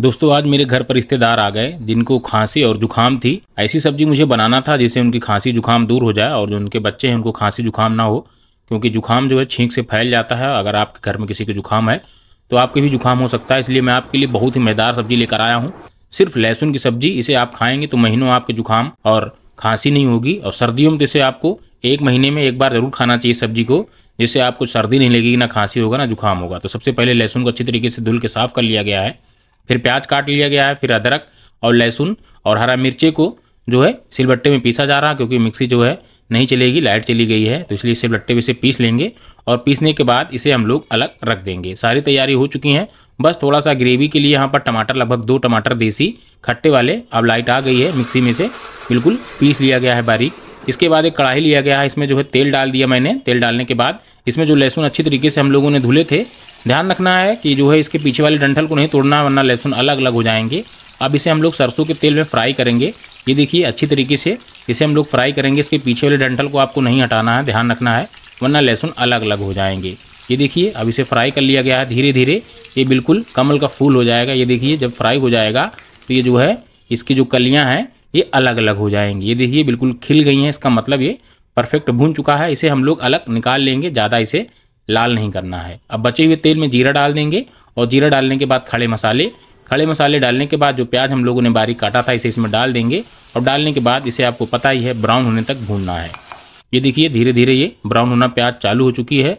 दोस्तों आज मेरे घर पर रिश्तेदार आ गए जिनको खांसी और जुकाम थी ऐसी सब्जी मुझे बनाना था जिससे उनकी खांसी जुकाम दूर हो जाए और जो उनके बच्चे हैं उनको खांसी जुकाम ना हो क्योंकि जुकाम जो है छींक से फैल जाता है अगर आपके घर में किसी को जुकाम है तो आपके भी जुकाम हो सकता है इसलिए मैं आपके लिए बहुत ही मैदार सब्जी लेकर आया हूँ सिर्फ लहसुन की सब्जी इसे आप खाएंगे तो महीनों आपके जुकाम और खांसी नहीं होगी और सर्दियों में तो इसे आपको एक महीने में एक बार ज़रूर खाना चाहिए सब्जी को जिससे आपको सर्दी नहीं लगेगी ना खांसी होगा ना जुकाम होगा तो सबसे पहले लहसुन को अच्छी तरीके से धुल के साफ़ कर लिया गया है फिर प्याज काट लिया गया है फिर अदरक और लहसुन और हरा मिर्चे को जो है सिलबट्टे में पीसा जा रहा है क्योंकि मिक्सी जो है नहीं चलेगी लाइट चली गई है तो इसलिए सिलबट्टे में इसे पीस लेंगे और पीसने के बाद इसे हम लोग अलग रख देंगे सारी तैयारी हो चुकी है बस थोड़ा सा ग्रेवी के लिए यहाँ पर टमाटर लगभग दो टमाटर देसी खट्टे वाले अब लाइट आ गई है मिक्सी में से बिल्कुल पीस लिया गया है बारीक इसके बाद एक कढ़ाई लिया गया है इसमें जो है तेल डाल दिया मैंने तेल डालने के बाद इसमें जो लहसुन अच्छी तरीके से हम लोगों ने धुले थे ध्यान रखना है कि जो है इसके पीछे वाले डंठल को नहीं तोड़ना वरना लहसुन अलग अलग हो जाएंगे अब इसे हम लोग सरसों के तेल में फ्राई करेंगे ये देखिए अच्छी तरीके से इसे हम लोग फ्राई करेंगे इसके पीछे वाले डंठल को आपको नहीं हटाना है ध्यान रखना है वरना लहसुन अलग अलग हो जाएंगे ये देखिए अब इसे फ्राई कर लिया गया है धीरे धीरे ये बिल्कुल कमल का फूल हो जाएगा ये देखिए जब फ्राई हो जाएगा तो ये जो है इसकी जो कलियाँ हैं ये अलग अलग हो जाएंगी ये देखिए बिल्कुल खिल गई हैं इसका मतलब ये परफेक्ट भून चुका है इसे हम लोग अलग निकाल लेंगे ज़्यादा इसे लाल नहीं करना है अब बचे हुए तेल में जीरा डाल देंगे और जीरा डालने के बाद खड़े मसाले खड़े मसाले डालने के बाद जो प्याज हम लोगों ने बारीक काटा था इसे इसमें डाल देंगे और डालने के बाद इसे आपको पता ही है ब्राउन होने तक भूनना है ये देखिए धीरे धीरे ये ब्राउन होना प्याज चालू हो चुकी है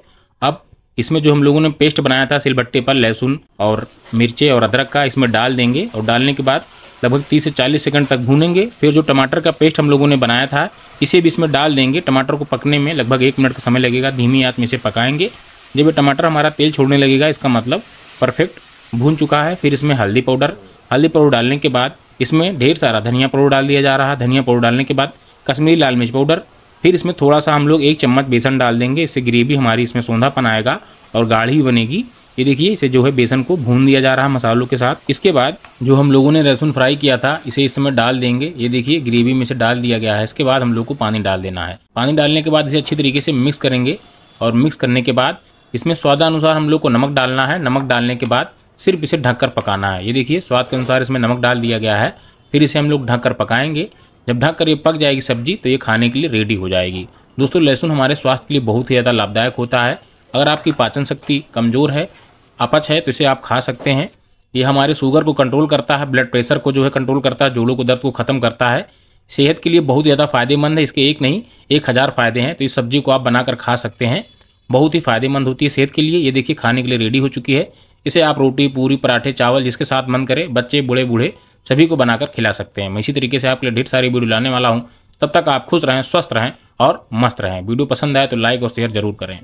इसमें जो हम लोगों ने पेस्ट बनाया था सिलबट्टे पर लहसुन और मिर्चे और अदरक का इसमें डाल देंगे और डालने के बाद लगभग 30 से 40 सेकंड तक भूनेंगे फिर जो टमाटर का पेस्ट हम लोगों ने बनाया था इसे भी इसमें डाल देंगे टमाटर को पकने में लगभग एक मिनट का समय लगेगा धीमी आँच में इसे पकाएंगे जब ये टमाटर हमारा तेल छोड़ने लगेगा इसका मतलब परफेक्ट भून चुका है फिर इसमें हल्दी पाउडर हल्दी पाउडर डालने के बाद इसमें ढेर सारा धनिया पाउडर डाल दिया जा रहा है धनिया पाउडर डालने के बाद कश्मीरी लाल मिर्च पाउडर फिर इसमें थोड़ा सा हम लोग एक चम्मच बेसन डाल देंगे इससे ग्रेवी हमारी इसमें सौंधापन आएगा और गाढ़ी बनेगी ये देखिए इसे जो है बेसन को भून दिया जा रहा है मसालों के साथ इसके बाद जो हम लोगों ने लहसुन फ्राई किया था इसे इस समय डाल देंगे ये देखिए ग्रेवी में इसे डाल दिया गया है इसके बाद हम लोग को पानी डाल देना है पानी डालने के बाद इसे अच्छी तरीके से मिक्स करेंगे और मिक्स करने के बाद इसमें स्वादानुसार हम लोग को नमक डालना है नमक डालने के बाद सिर्फ इसे ढककर पकाना है ये देखिए स्वाद के अनुसार इसमें नमक डाल दिया गया है फिर इसे हम लोग ढक कर पकाएंगे जब ढक कर ये पक जाएगी सब्जी तो ये खाने के लिए रेडी हो जाएगी दोस्तों लहसुन हमारे स्वास्थ्य के लिए बहुत ही ज़्यादा लाभदायक होता है अगर आपकी पाचन शक्ति कमज़ोर है अपच है तो इसे आप खा सकते हैं ये हमारे शुगर को कंट्रोल करता है ब्लड प्रेशर को जो है कंट्रोल करता है जोड़ों को दर्द को ख़त्म करता है सेहत के लिए बहुत ज़्यादा फायदेमंद है इसके एक नहीं एक हज़ार फायदे हैं तो इस सब्जी को आप बनाकर खा सकते हैं बहुत ही फायदेमंद होती है सेहत के लिए ये देखिए खाने के लिए रेडी हो चुकी है इसे आप रोटी पूरी पराठे चावल जिसके साथ मन करें बच्चे बूढ़े बूढ़े सभी को बनाकर खिला सकते हैं मैं इसी तरीके से आपके लिए ढेर सारी वीडियो लाने वाला हूँ तब तक आप खुश रहें स्वस्थ रहें और मस्त रहें वीडियो पसंद आए तो लाइक और शेयर जरूर करें